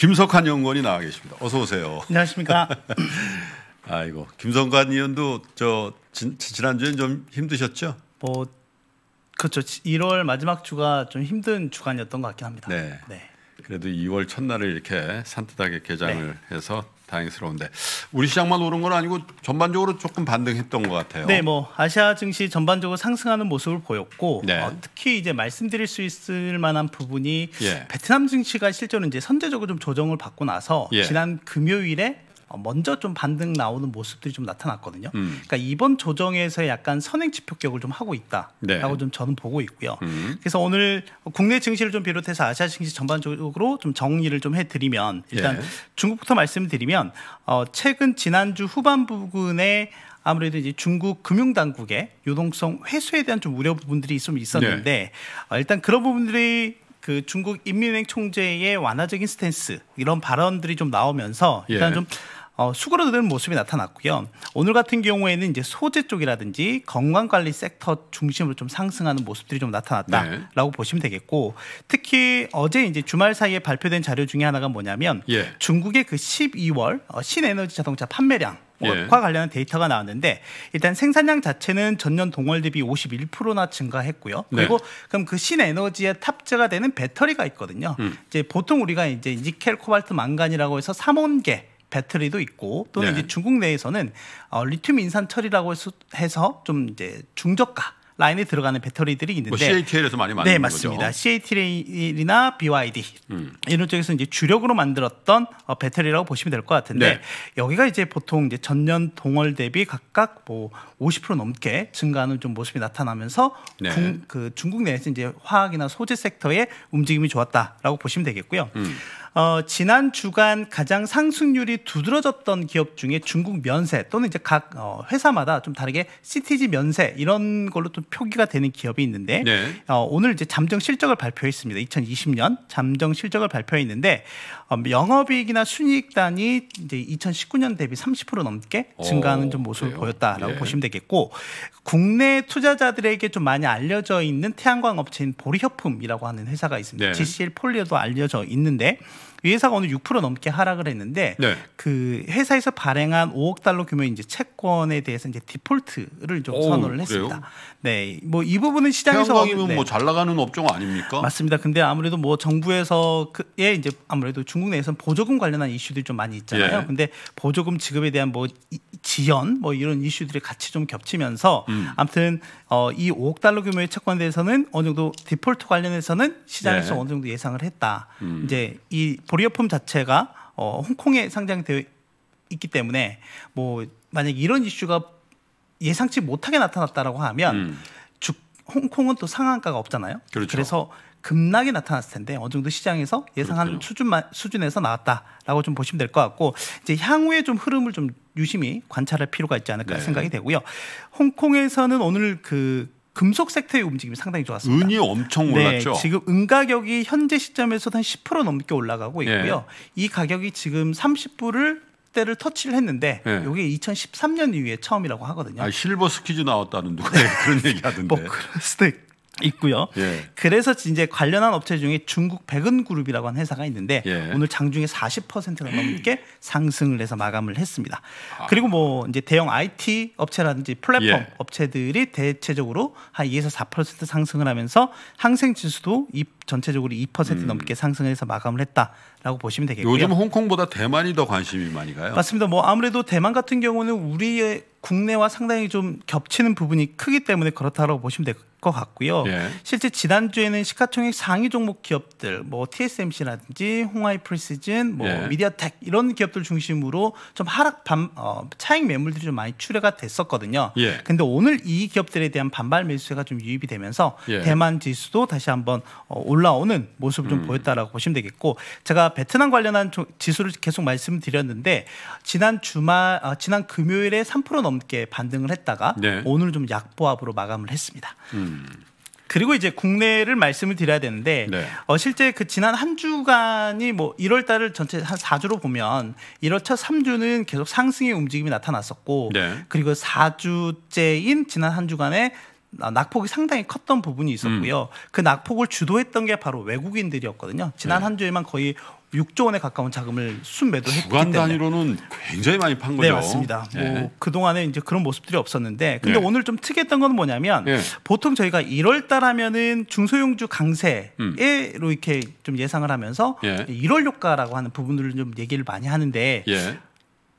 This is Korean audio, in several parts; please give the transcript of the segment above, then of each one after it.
김석환 연구원이 나와 계십니다. 어서 오세요. 안녕하십니까. 아이고 김성관 의원도 저 진, 지난주엔 좀 힘드셨죠? 뭐 그렇죠. 1월 마지막 주가 좀 힘든 주간이었던 것 같긴 합니다. 네. 네. 그래도 2월 첫날을 이렇게 산뜻하게 개장을 네. 해서 다행스러운데 우리 시장만 오른 건 아니고 전반적으로 조금 반등했던 것 같아요. 네, 뭐 아시아 증시 전반적으로 상승하는 모습을 보였고 네. 어, 특히 이제 말씀드릴 수 있을 만한 부분이 예. 베트남 증시가 실제로 이제 선제적으로 좀 조정을 받고 나서 예. 지난 금요일에 어, 먼저 좀 반등 나오는 모습들이 좀 나타났거든요. 음. 그러니까 이번 조정에서 약간 선행 지표격을 좀 하고 있다라고 네. 좀 저는 보고 있고요. 음. 그래서 오늘 국내 증시를 좀 비롯해서 아시아 증시 전반적으로 좀 정리를 좀 해드리면 일단 네. 중국부터 말씀드리면 어, 최근 지난주 후반 부분에 아무래도 이제 중국 금융당국의 유동성 회수에 대한 좀 우려 부분들이 좀 있었는데 네. 어, 일단 그런 부분들이 그 중국 인민은행 총재의 완화적인 스탠스 이런 발언들이 좀 나오면서 일단 예. 좀 어, 수그러드는 모습이 나타났고요. 오늘 같은 경우에는 이제 소재 쪽이라든지 건강관리 섹터 중심으로 좀 상승하는 모습들이 좀 나타났다라고 네. 보시면 되겠고 특히 어제 이제 주말 사이에 발표된 자료 중에 하나가 뭐냐면 예. 중국의 그 12월 어, 신에너지 자동차 판매량 예. 과 예. 관련한 데이터가 나왔는데 일단 생산량 자체는 전년 동월 대비 51%나 증가했고요. 네. 그리고 네. 그럼 그 신에너지에 탑재가 되는 배터리가 있거든요. 음. 이제 보통 우리가 이제 니켈, 코발트, 망간이라고 해서 삼원계 배터리도 있고 또는 네. 이제 중국 내에서는 어, 리튬 인산 처리라고 해서 좀 이제 중저가 라인에 들어가는 배터리들이 뭐 있는데 뭐 CATL에서 많이 만드 네, 맞습니다. 거죠. CATL이나 BYD 음. 이런 쪽에서 이제 주력으로 만들었던 어, 배터리라고 보시면 될 것 같은데 네. 여기가 이제 보통 이제 전년 동월 대비 각각 뭐 50% 넘게 증가하는 좀 모습이 나타나면서 네. 중, 그 중국 내에서 이제 화학이나 소재 섹터의 움직임이 좋았다라고 보시면 되겠고요. 음. 어, 지난 주간 가장 상승률이 두드러졌던 기업 중에 중국 면세 또는 이제 각 어, 회사마다 좀 다르게 시티지 면세 이런 걸로 또 표기가 되는 기업이 있는데 네. 어, 오늘 이제 잠정 실적을 발표했습니다. 2020년 잠정 실적을 발표했는데 어, 영업이익이나 순이익단이 이제 2019년 대비 30% 넘게 증가하는 어, 좀 모습을 그래요? 보였다라고 예. 보시면 되겠고 국내 투자자들에게 좀 많이 알려져 있는 태양광 업체인 보리협품이라고 하는 회사가 있습니다. 네. GCL 폴리오도 알려져 있는데 회사가 오늘 6% 넘게 하락을 했는데 네. 그 회사에서 발행한 5억 달러 규모 이제 채권에 대해서 이제 디폴트를 좀 선언을 오, 했습니다. 네, 뭐 이 부분은 시장에서 태양광이면 네. 뭐잘 나가는 업종 아닙니까? 맞습니다. 근데 아무래도 뭐 정부에서 그예 이제 아무래도 중국 내에서는 보조금 관련한 이슈들이 좀 많이 있잖아요. 예. 근데 보조금 지급에 대한 뭐 지연 뭐 이런 이슈들이 같이 좀 겹치면서 음. 아무튼 어, 이 5억 달러 규모의 채권 대해서는 어느 정도 디폴트 관련해서는 시장에서 네. 어느 정도 예상을 했다. 음. 이제 이보리어폼 자체가 어, 홍콩에 상장되어 있기 때문에 뭐 만약 이런 이슈가 예상치 못하게 나타났다라고 하면 음. 주, 홍콩은 또 상한가가 없잖아요. 그렇죠. 그래서 급락이 나타났을 텐데 어느 정도 시장에서 예상하는 그렇죠. 수준만 수준에서 나왔다라고 좀 보시면 될 것 같고 이제 향후에 좀 흐름을 좀 유심히 관찰할 필요가 있지 않을까 네. 생각이 되고요. 홍콩에서는 오늘 그 금속 섹터의 움직임이 상당히 좋았습니다. 은이 엄청 네, 올랐죠. 네, 지금 은 가격이 현재 시점에서 한 10% 넘게 올라가고 네. 있고요. 네. 이 가격이 지금 30불을 때를 터치를 했는데 네. 이게 2013년 이후에 처음이라고 하거든요. 아, 실버 스퀴즈 나왔다는 누가 그런 얘기하던데. 뭐 그럴 수도 있, 있고요. 예. 그래서 이제 관련한 업체 중에 중국 백은 그룹이라고 하는 회사가 있는데 예. 오늘 장중에 40%가 넘게 상승을 해서 마감을 했습니다. 아. 그리고 뭐 이제 대형 IT 업체라든지 플랫폼 예. 업체들이 대체적으로 한 2에서 4% 상승을 하면서 항생 지수도 이 전체적으로 2% 음. 넘게 상승해서 마감을 했다라고 보시면 되겠고요. 요즘 홍콩보다 대만이 더 관심이 많이 가요. 맞습니다. 뭐 아무래도 대만 같은 경우는 우리의 국내와 상당히 좀 겹치는 부분이 크기 때문에 그렇다고 라 보시면 될것 같고요. 예. 실제 지난주에는 시가총액 상위 종목 기업들 뭐 TSMC라든지 홍하이 프리시즌 뭐 예. 미디어텍 이런 기업들 중심으로 좀 하락 반 어, 차익 매물들이 좀 많이 출회가 됐었거든요. 예. 근데 오늘 이 기업들에 대한 반발 매수세가 좀 유입이 되면서 예. 대만 지수도 다시 한번 어, 올라오는 모습을 좀 음. 보였다라고 보시면 되겠고 제가 베트남 관련한 지수를 계속 말씀드렸는데 지난 주말 어, 지난 금요일에 3% 넘게 반등을 했다가 네. 오늘 좀 약보합으로 마감을 했습니다. 음. 그리고 이제 국내를 말씀을 드려야 되는데 네. 어, 실제 그 지난 한 주간이 뭐 1월 달을 전체 한 4주로 보면 1월 첫 3주는 계속 상승의 움직임이 나타났었고 네. 그리고 4주째인 지난 한 주간에 낙폭이 상당히 컸던 부분이 있었고요. 음. 그 낙폭을 주도했던 게 바로 외국인들이었거든요. 지난 네. 한 주에만 거의 6조 원에 가까운 자금을 순매도했기 때문에 주간 단위로는 굉장히 많이 판 거죠. 네 맞습니다. 네. 예. 뭐그 동안에 이제 그런 모습들이 없었는데, 근데 네. 오늘 좀 특이했던 건 뭐냐면 네. 보통 저희가 1월 달하면은 중소형주 강세에로 음. 이렇게 좀 예상을 하면서 예. 1월 효과라고 하는 부분들을 좀 얘기를 많이 하는데 예.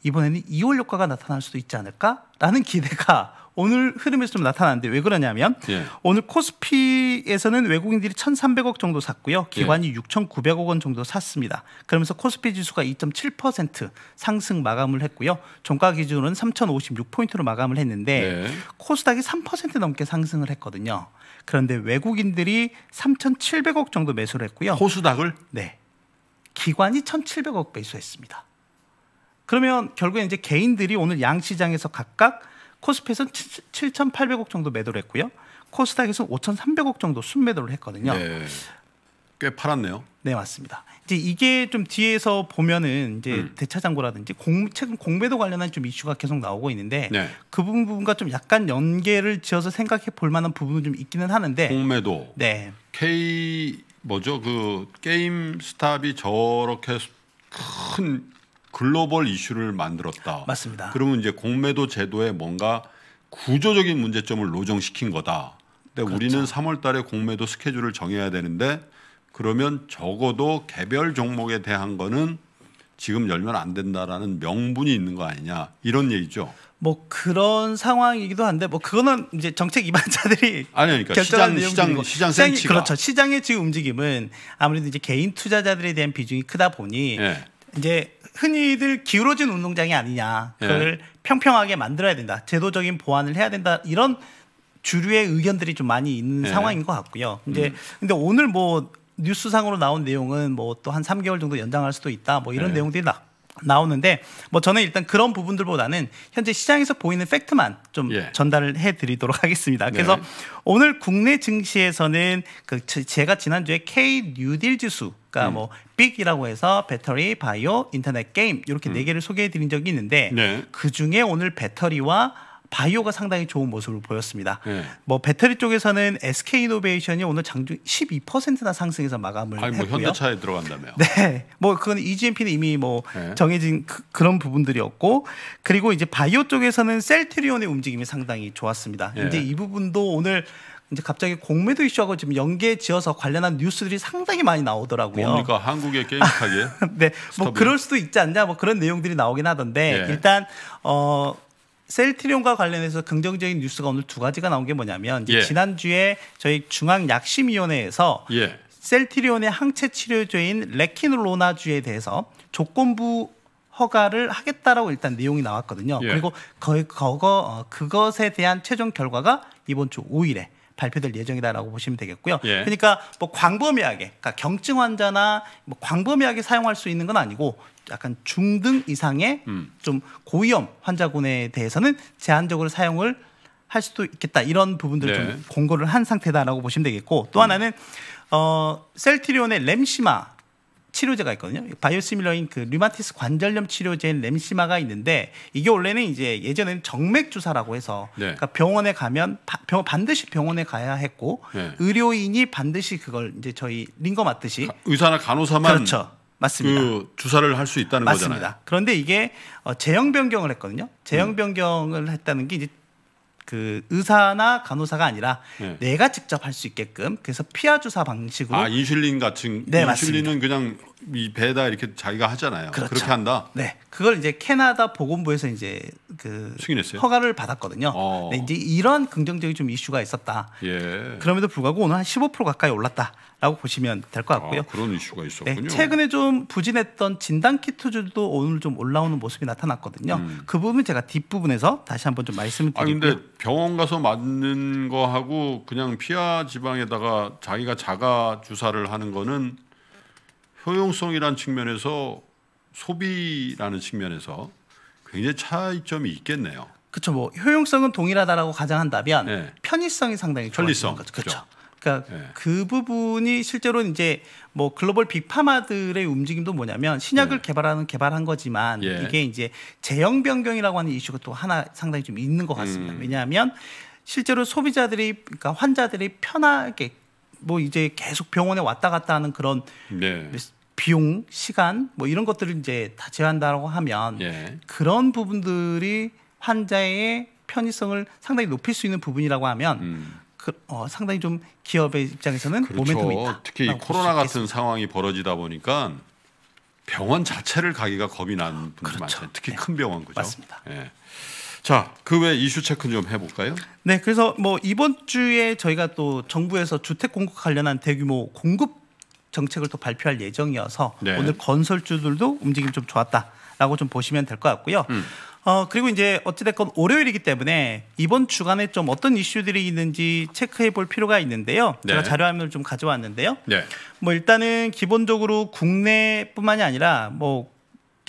이번에는 2월 효과가 나타날 수도 있지 않을까라는 기대가 오늘 흐름에서 좀 나타나는데 왜 그러냐면 예. 오늘 코스피에서는 외국인들이 1,300억 정도 샀고요. 예. 기관이 예. 6,900억 원 정도 샀습니다. 그러면서 코스피 지수가 2.7% 상승 마감을 했고요. 종가 기준으로는 3,056포인트로 마감을 했는데 예. 코스닥이 3% 넘게 상승을 했거든요. 그런데 외국인들이 3,700억 정도 매수를 했고요. 코스닥을? 네. 기관이 1,700억 매수했습니다. 그러면 결국에 이제 개인들이 오늘 양 시장에서 각각 코스피에서는 7,800억 정도 매도를 했고요. 코스닥에서 5,300억 정도 순매도를 했거든요. 네. 꽤 팔았네요. 네 맞습니다. 이제 이게 좀 뒤에서 보면은 이제 음. 대차장고라든지 공, 최근 공매도 관련한 좀 이슈가 계속 나오고 있는데 네. 그 부분 부분과 좀 약간 연계를 지어서 생각해 볼 만한 부분은 좀 있기는 하는데 공매도 네 K 뭐죠 그 게임 스탑이 저렇게 큰 글로벌 이슈를 만들었다. 맞습니다. 그러면 이제 공매도 제도에 뭔가 구조적인 문제점을 노정시킨 거다. 근데 그렇죠. 우리는 3월 달에 공매도 스케줄을 정해야 되는데 그러면 적어도 개별 종목에 대한 거는 지금 열면 안 된다라는 명분이 있는 거 아니냐 이런 얘기죠. 뭐 그런 상황이기도 한데 뭐 그거는 이제 정책 이반자들이 아니 그러니까 결정 시장 시장 시장 센 그렇죠 시장의 지금 움직임은 아무래도 이제 개인 투자자들에 대한 비중이 크다 보니 네. 이제 흔히들 기울어진 운동장이 아니냐. 예. 그걸 예. 평평하게 만들어야 된다. 제도적인 보완을 해야 된다. 이런 주류의 의견들이 좀 많이 있는 예. 상황인 것 같고요. 이제 음. 근데 오늘 뭐 뉴스상으로 나온 내용은 뭐 또 한 3개월 정도 연장할 수도 있다. 뭐 이런 예. 내용들이 나, 나오는데 뭐 저는 일단 그런 부분들보다는 현재 시장에서 보이는 팩트만 좀 예. 전달을 해드리도록 하겠습니다. 네. 그래서 네. 오늘 국내 증시에서는 그 제가 지난주에 K 뉴딜 지수 가 음. 뭐 빅이라고 해서 배터리, 바이오, 인터넷 게임 이렇게 네 음. 네 개를 소개해 드린 적이 있는데 네. 그 중에 오늘 배터리와 바이오가 상당히 좋은 모습을 보였습니다. 네. 뭐 배터리 쪽에서는 SK 이노베이션이 오늘 장중 12%나 상승해서 마감을 아니, 뭐 했고요. 현대차에 들어간다며. 네. 뭐 그건 EGMP는 이미 뭐 네. 정해진 그, 런 부분들이었고 그리고 이제 바이오 쪽에서는 셀트리온의 움직임이 상당히 좋았습니다. 네. 이제 이 부분도 오늘 이제 갑자기 공매도 이슈하고 지금 연계 지어서 관련한 뉴스들이 상당히 많이 나오더라고요. 뭡니까 한국의 게임 가게? 네, 스타블. 뭐 그럴 수도 있지 않냐, 뭐 그런 내용들이 나오긴 하던데 네. 일단 어 셀트리온과 관련해서 긍정적인 뉴스가 오늘 두 가지가 나온 게 뭐냐면 예. 지난주에 저희 중앙약심위원회에서 예. 셀트리온의 항체 치료제인 레키놀로나주에 대해서 조건부 허가를 하겠다라고 일단 내용이 나왔거든요. 예. 그리고 거의 그거 어, 그것에 대한 최종 결과가 이번 주 5일에 발표될 예정이다라고 보시면 되겠고요. 예. 그러니까 뭐 광범위하게 그러니까 경증 환자나 뭐 광범위하게 사용할 수 있는 건 아니고 약간 중등 이상의 음. 좀 고위험 환자군에 대해서는 제한적으로 사용을 할 수도 있겠다 이런 부분들 네. 좀 공고를 한 상태다라고 보시면 되겠고 또 음. 하나는 어 셀트리온의 램시마 치료제가 있거든요. 바이오시밀러인 그 류마티스 관절염 치료제인 램시마가 있는데 이게 원래는 이제 예전에는 정맥 주사라고 해서 네. 그러니까 병원에 가면 바, 병, 반드시 병원에 가야 했고 네. 의료인이 반드시 그걸 이제 저희 링거 맞듯이 가, 의사나 간호사만 그렇죠. 맞습니다. 그 주사를 할 수 있다는 맞습니다. 거잖아요. 그런데 이게 어, 제형 변경을 했거든요. 제형 변경을 했다는 게 이제 그 의사나 간호사가 아니라 네. 내가 직접 할 수 있게끔 그래서 피하 주사 방식으로 아 인슐린 같은 네, 인슐린은 맞습니다. 그냥 이 배에다 이렇게 자기가 하잖아요. 그렇죠. 그렇게 한다. 네, 그걸 이제 캐나다 보건부에서 이제 그 승인했어요? 허가를 받았거든요. 어. 네, 이제 이런 긍정적인 좀 이슈가 있었다. 예. 그럼에도 불구하고 오늘 한 15% 가까이 올랐다라고 보시면 될 것 같고요. 아, 그런 이슈가 있었군요. 네, 최근에 좀 부진했던 진단 키트들도 오늘 좀 올라오는 모습이 나타났거든요. 음. 그 부분 제가 뒷 부분에서 다시 한번 좀 말씀을 드리고요. 아 근데 병원 가서 맞는 거하고 그냥 피하 지방에다가 자기가 자가 주사를 하는 거는 효용성이라는 측면에서 소비라는 측면에서 굉장히 차이점이 있겠네요. 그렇죠. 뭐 효용성은 동일하다라고 가정한다면 네. 편의성이 상당히 편리성 거죠. 그렇죠. 그러니까 네. 그 부분이 실제로 이제 뭐 글로벌 빅파마들의 움직임도 뭐냐면 신약을 네. 개발하는 개발한 거지만 예. 이게 이제 제형 변경이라고 하는 이슈가 또 하나 상당히 좀 있는 것 같습니다. 음. 왜냐하면 실제로 소비자들이 그러니까 환자들이 편하게 뭐 이제 계속 병원에 왔다 갔다 하는 그런 네. 비용, 시간 뭐 이런 것들을 이제 다 제한다라고 하면 예. 그런 부분들이 환자의 편의성을 상당히 높일 수 있는 부분이라고 하면 음. 그, 어, 상당히 좀 기업의 입장에서는 그렇죠. 모멘텀이 있다. 특히 이 코로나 같은 상황이 벌어지다 보니까 병원 자체를 가기가 겁이 나는 분들 그렇죠. 많잖아요. 특히 네. 큰 병원 그죠? 맞습니다. 예. 자, 그 외 이슈 체크 좀 해볼까요? 네, 그래서 뭐 이번 주에 저희가 또 정부에서 주택 공급 관련한 대규모 공급 정책을 또 발표할 예정이어서 네. 오늘 건설주들도 움직임 좀 좋았다라고 좀 보시면 될 것 같고요. 음. 어 그리고 이제 어찌됐건 월요일이기 때문에 이번 주간에 좀 어떤 이슈들이 있는지 체크해 볼 필요가 있는데요. 네. 제가 자료 화면을 좀 가져왔는데요. 네. 뭐 일단은 기본적으로 국내뿐만이 아니라 뭐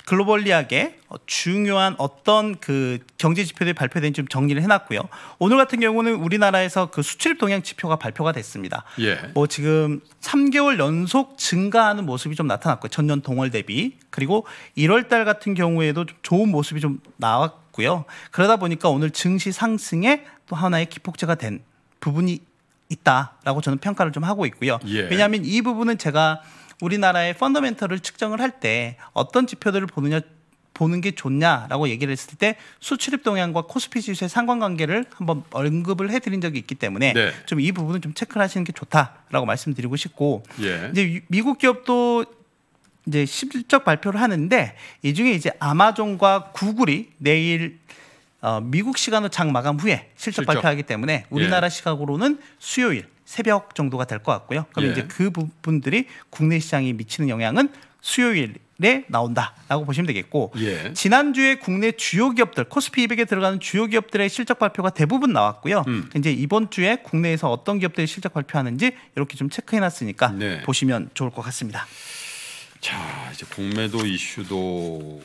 글로벌리하게 어, 중요한 어떤 그 경제 지표들이 발표된 좀 정리를 해놨고요. 오늘 같은 경우는 우리나라에서 그수출 동향 지표가 발표가 됐습니다. 예. 뭐 지금 3개월 연속 증가하는 모습이 좀 나타났고요. 전년 동월 대비 그리고 1월달 같은 경우에도 좀 좋은 모습이 좀 나왔고요. 그러다 보니까 오늘 증시 상승에 또 하나의 기폭제가 된 부분이 있다라고 저는 평가를 좀 하고 있고요. 예. 왜냐하면 이 부분은 제가 우리나라의 펀더멘털를 측정을 할 때 어떤 지표들을 보느냐 보는 게 좋냐라고 얘기를 했을 때 수출입 동향과 코스피 지수의 상관관계를 한번 언급을 해드린 적이 있기 때문에 네. 좀이 부분을좀 체크를 하시는 게 좋다라고 말씀드리고 싶고 예. 이제 미국 기업도 이제 실적 발표를 하는데 이 중에 이제 아마존과 구글이 내일 어, 미국 시간으로 장 마감 후에 실적, 실적. 발표하기 때문에 우리나라 예. 시각으로는 수요일 새벽 정도가 될 것 같고요. 그럼 예. 이제 그 부분들이 국내 시장이 미치는 영향은 수요일에 나온다라고 보시면 되겠고 예. 지난주에 국내 주요 기업들 코스피 200에 들어가는 주요 기업들의 실적 발표가 대부분 나왔고요. 음. 이제 이번 주에 국내에서 어떤 기업들이 실적 발표하는지 이렇게 좀 체크해 놨으니까 네. 보시면 좋을 것 같습니다. 자, 이제 공매도 이슈도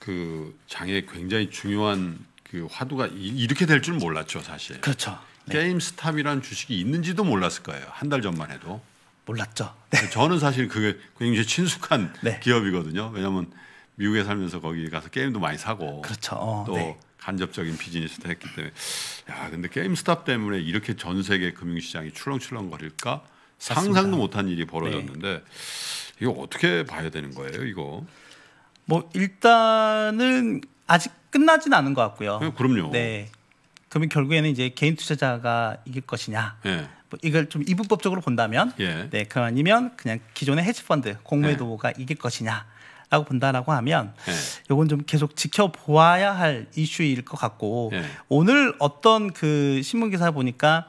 그 장에 굉장히 중요한 그 화두가 이, 렇게 될 줄 몰랐죠, 사실. 그렇죠. 네. 게임스탑이라는 주식이 있는지도 몰랐을 거예요. 한 달 전만 해도. 몰랐죠. 네. 저는 사실 그게 굉장히 친숙한 네. 기업이거든요. 왜냐하면 미국에 살면서 거기 가서 게임도 많이 사고 그렇죠. 어, 또 네. 간접적인 비즈니스도 했기 때문에 야 근데 게임스탑 때문에 이렇게 전 세계 금융시장이 출렁출렁거릴까 상상도 못한 일이 벌어졌는데 네. 이거 어떻게 봐야 되는 거예요 이거? 뭐 일단은 아직 끝나진 않은 것 같고요. 그럼요. 네. 그러면 결국에는 이제 개인 투자자가 이길 것이냐. 예. 뭐 이걸 좀 이분법적으로 본다면 예. 네, 그 아니면 그냥 기존의 헤지펀드 공매도가 예. 이길 것이냐. 라고 본다라고 하면 예. 요건 좀 계속 지켜보아야 할 이슈일 것 같고 예. 오늘 어떤 그 신문 기사 보니까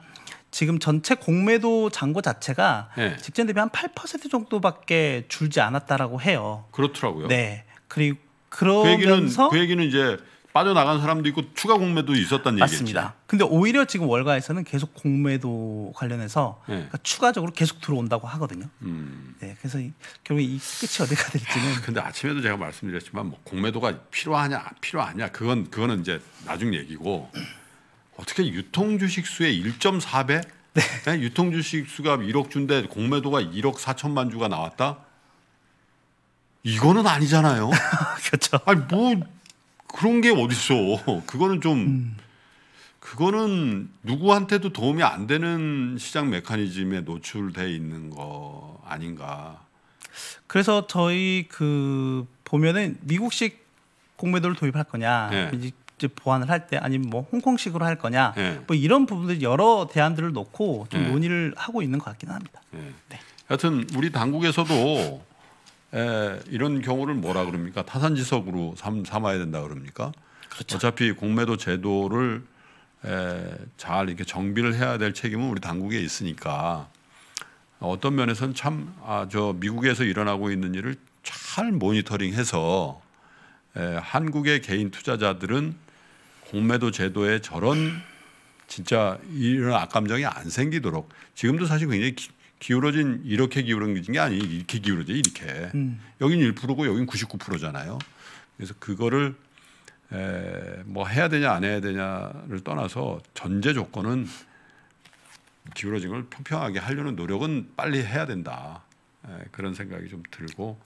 지금 전체 공매도 잔고 자체가 예. 직전 대비 한 8% 정도밖에 줄지 않았다라고 해요. 그렇더라고요. 네. 그리고 그 그러면서 그 얘기는, 그 얘기는 이제 빠져나간 사람도 있고 추가 공매도 있었단 얘기죠. 맞습니다. 근데 오히려 지금 월가에서는 계속 공매도 관련해서 네. 그러니까 추가적으로 계속 들어온다고 하거든요. 음. 네, 그래서 결국 이 끝이 어디가 될지는. 근데 아침에도 제가 말씀드렸지만 뭐 공매도가 필요하냐 필요하냐 그건 그거는 이제 나중 얘기고 어떻게 유통 주식 수의 1.4배? 네. 네? 유통 주식 수가 1억 주인데 공매도가 1억 4천만 주가 나왔다? 이거는 아니잖아요. 그렇죠. 아니 뭐 그런 게 어딨어. 그거는 좀 음. 그거는 누구한테도 도움이 안 되는 시장 메커니즘에 노출돼 있는 거 아닌가. 그래서 저희 그 보면은 미국식 공매도를 도입할 거냐 네. 이제 보완을 할 때 아니면 뭐 홍콩식으로 할 거냐 네. 뭐 이런 부분들 여러 대안들을 놓고 좀 네. 논의를 하고 있는 것 같기는 합니다. 네. 여튼 우리 당국에서도 에, 예, 이런 경우를 뭐라 그럽니까? 타산지석으로 삼, 삼아야 된다 그럽니까? 그렇죠. 어차피 공매도 제도를 에, 예, 잘 이렇게 정비를 해야 될 책임은 우리 당국에 있으니까 어떤 면에서는 참아저 미국에서 일어나고 있는 일을 잘 모니터링해서 에, 예, 한국의 개인 투자자들은 공매도 제도에 저런 진짜 이런 악감정이 안 생기도록 지금도 사실 굉장히 기울어진 이렇게 기울어진 게 아니 이렇게 기울어져 이렇게 음. 여기는 1%고 여기는 99%잖아요. 그래서 그거를 에, 뭐 해야 되냐 안 해야 되냐를 떠나서 전제 조건은 기울어진 걸 평평하게 하려는 노력은 빨리 해야 된다 에, 그런 생각이 좀 들고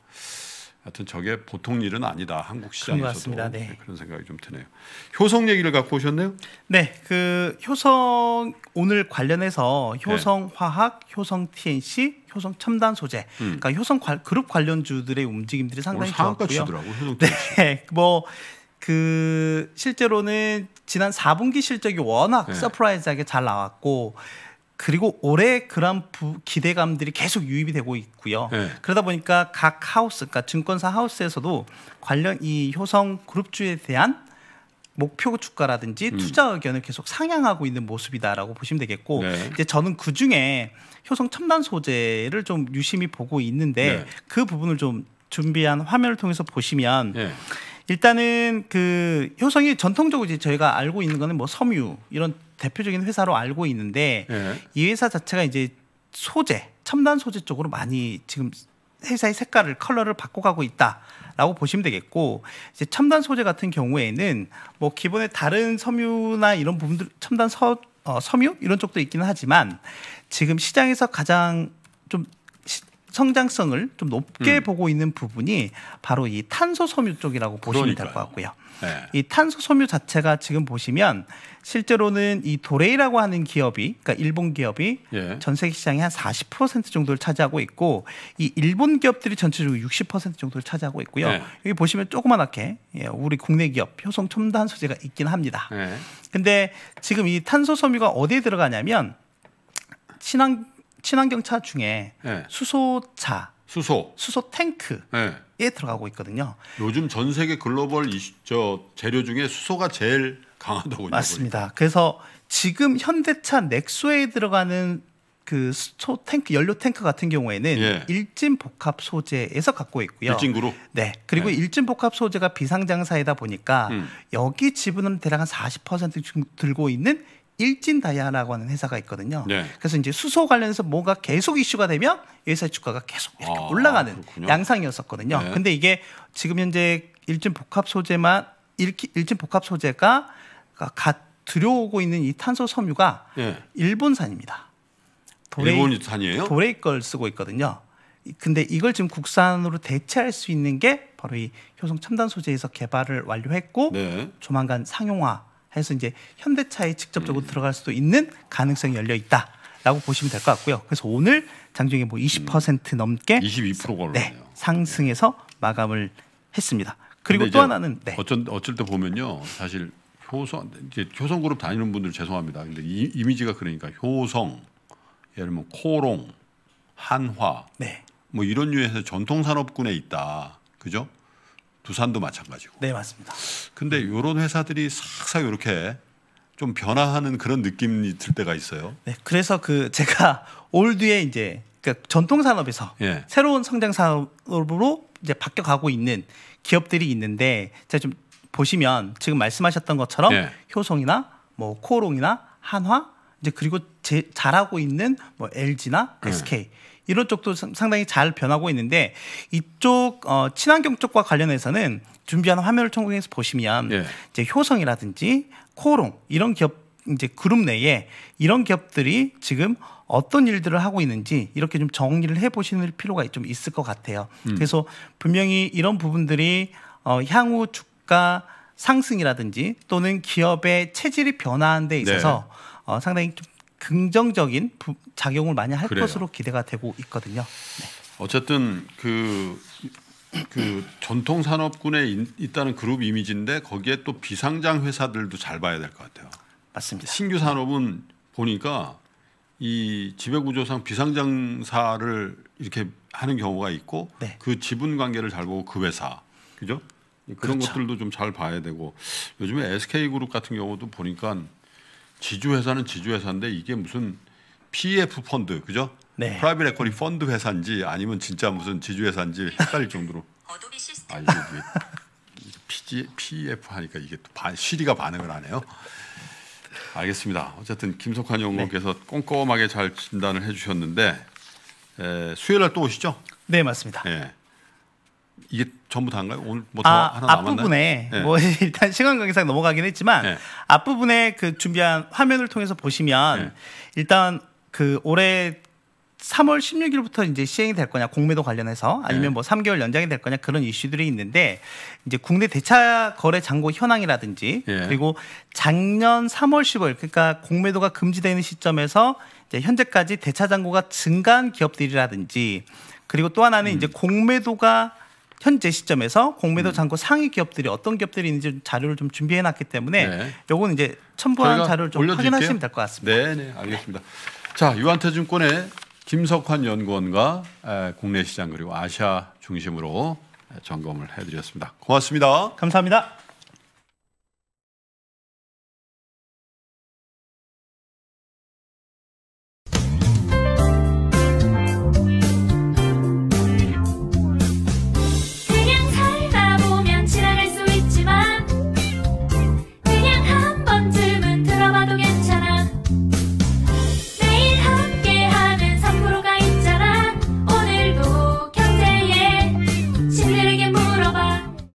하여튼 저게 보통 일은 아니다 한국 시장에서도 그런, 네. 네. 그런 생각이 좀 드네요. 효성 얘기를 갖고 오셨네요. 네, 그 효성 오늘 관련해서 효성 네. 화학, 효성 TNC, 효성 첨단 소재, 음. 그러니까 효성 관, 그룹 관련주들의 움직임들이 상당히 좋았고요. 네, 뭐. 그 실제로는 지난 4분기 실적이 워낙 네. 서프라이즈하게 잘 나왔고 그리고 올해 그런 부, 기대감들이 계속 유입이 되고 있고요. 네. 그러다 보니까 각 하우스, 그러니까 증권사 하우스에서도 관련 이 효성 그룹주에 대한 목표 주가라든지 음. 투자 의견을 계속 상향하고 있는 모습이다라고 보시면 되겠고 네. 이제 저는 그 중에 효성 첨단 소재를 좀 유심히 보고 있는데 네. 그 부분을 좀 준비한 화면을 통해서 보시면 네. 일단은 그 효성이 전통적으로 이제 저희가 알고 있는 거는 뭐 섬유 이런 대표적인 회사로 알고 있는데 예. 이 회사 자체가 이제 소재 첨단 소재 쪽으로 많이 지금 회사의 색깔을 컬러를 바꿔가고 있다라고 보시면 되겠고 이제 첨단 소재 같은 경우에는 뭐기본에 다른 섬유나 이런 부분들 첨단 서, 어, 섬유 이런 쪽도 있기는 하지만 지금 시장에서 가장 성장성을 좀 높게 음. 보고 있는 부분이 바로 이 탄소 섬유 쪽이라고 보시면 될 것 같고요. 네. 이 탄소 섬유 자체가 지금 보시면 실제로는 이 도레이라고 하는 기업이 그러니까 일본 기업이 예. 전 세계 시장의 한 40% 정도를 차지하고 있고 이 일본 기업들이 전체적으로 60% 정도를 차지하고 있고요. 네. 여기 보시면 조그만게 예, 우리 국내 기업 효성 첨단 소재가 있긴 합니다. 네. 근데 지금 이 탄소 섬유가 어디에 들어가냐면 친환 친환경차 중에 네. 수소차, 수소, 수소 탱크에 네. 들어가고 있거든요. 요즘 전 세계 글로벌 이슈, 저 재료 중에 수소가 제일 강하다고 맞습니다. 보니까. 그래서 지금 현대차 넥소에 들어가는 그 수소 탱크 연료 탱크 같은 경우에는 예. 일진 복합 소재에서 갖고 있고요. 일진구로. 네. 그리고 네. 일진 복합 소재가 비상장사이다 보니까 음. 여기 지분은 대략 한40% 지금 들고 있는 일진 다이아라고 하는 회사가 있거든요. 네. 그래서 이제 수소 관련해서 뭐가 계속 이슈가 되면 회사의 주가가 계속 이렇게 아, 올라가는 그렇군요. 양상이었었거든요. 네. 근데 이게 지금 현재 일진 복합 소재만 일, 진 복합 소재가 갓 들여오고 있는 이 탄소 섬유가 네. 일본산입니다. 도레이, 일본산이에요? 도레이 걸 쓰고 있거든요. 근데 이걸 지금 국산으로 대체할 수 있는 게 바로 이 효성 첨단 소재에서 개발을 완료했고 네. 조만간 상용화 해서 이제 현대차에 직접적으로 음. 들어갈 수도 있는 가능성이 열려 있다. 라고 보시면 될 것 같고요. 그래서 오늘 장중에 뭐 20% 음. 넘게 22%가 네, 상승해서 마감을 했습니다. 그리고 또 하나는 네. 어쩐 어쩔 때 보면요. 사실 효성 이제 효성 그룹 다니는 분들 죄송합니다. 근데 이, 이미지가 그러니까 효성 예를 들면 뭐 코롱 한화 네. 뭐 이런 류에서 전통 산업군에 있다. 그죠? 두산도 마찬가지고. 네, 맞습니다. 근데 이런 회사들이 싹싹 이렇게 좀 변화하는 그런 느낌이 들 때가 있어요. 네, 그래서 그 제가 올 뒤에 이제 그러니까 전통 산업에서 예. 새로운 성장 산업으로 이제 바뀌어 가고 있는 기업들이 있는데 제가 좀 보시면 지금 말씀하셨던 것처럼 예. 효성이나 뭐 코오롱이나 한화 이제 그리고 제, 잘하고 있는 뭐 LG나 SK 예. 이런 쪽도 상당히 잘 변하고 있는데 이쪽 어, 친환경 쪽과 관련해서는 준비한 화면을 통해서 보시면 예. 이제 효성이라든지 코롱 이런 기업 이제 그룹 내에 이런 기업들이 지금 어떤 일들을 하고 있는지 이렇게 좀 정리를 해보시는 필요가 좀 있을 것 같아요. 음. 그래서 분명히 이런 부분들이 어, 향후 주가 상승이라든지 또는 기업의 체질이 변화한 데 네. 있어서 네. 어, 상당히 좀 긍정적인 부, 작용을 많이 할 그래요. 것으로 기대가 되고 있거든요. 네. 어쨌든 그. 그 전통 산업군에 있다는 그룹 이미지인데 거기에 또 비상장 회사들도 잘 봐야 될 것 같아요. 맞습니다. 신규 산업은 보니까 이 지배구조상 비상장사를 이렇게 하는 경우가 있고 네. 그 지분 관계를 잘 보고 그 회사 그죠? 그런 그렇죠. 것들도 좀 잘 봐야 되고 요즘에 SK 그룹 같은 경우도 보니까 지주회사는 지주회사인데 이게 무슨 PF 펀드 그죠? 네. 프라이빗 에코리 펀드 회사인지 아니면 진짜 무슨 지주회사인지 헷갈릴 정도로 아 이게, PG, PF 하니까 이게 또 바, 시리가 반응을 안 해요. 알겠습니다. 어쨌든 김석환 연구원께서 네. 꼼꼼하게 잘 진단을 해주셨는데 에, 수요일 날또 오시죠? 네 맞습니다. 예. 이게 전부 다인가요? 오늘 뭐더 아, 하나 앞부분에 남뭐 네. 일단 시간 관계상 넘어가긴 했지만 네. 앞부분에 그 준비한 화면을 통해서 보시면 네. 일단 그 올해 3월 16일부터 이제 시행이 될 거냐 공매도 관련해서 아니면 네. 뭐 3개월 연장이 될 거냐 그런 이슈들이 있는데 이제 국내 대차 거래 잔고 현황이라든지 예. 그리고 작년 3월 15일 그러니까 공매도가 금지되는 시점에서 이제 현재까지 대차 잔고가 증가한 기업들이라든지 그리고 또 하나는 음. 이제 공매도가 현재 시점에서 공매도 음. 잔고 음. 상위 기업들이 어떤 기업들이 있는지 자료를 좀 준비해 놨기 때문에 네. 요건 이제 첨부한 자료를 좀 올려드릴게요. 확인하시면 될 것 같습니다. 네, 네, 알겠습니다. 자, 유한태증권의 김석환 연구원과 국내 시장 그리고 아시아 중심으로 점검을 해드렸습니다. 고맙습니다. 감사합니다.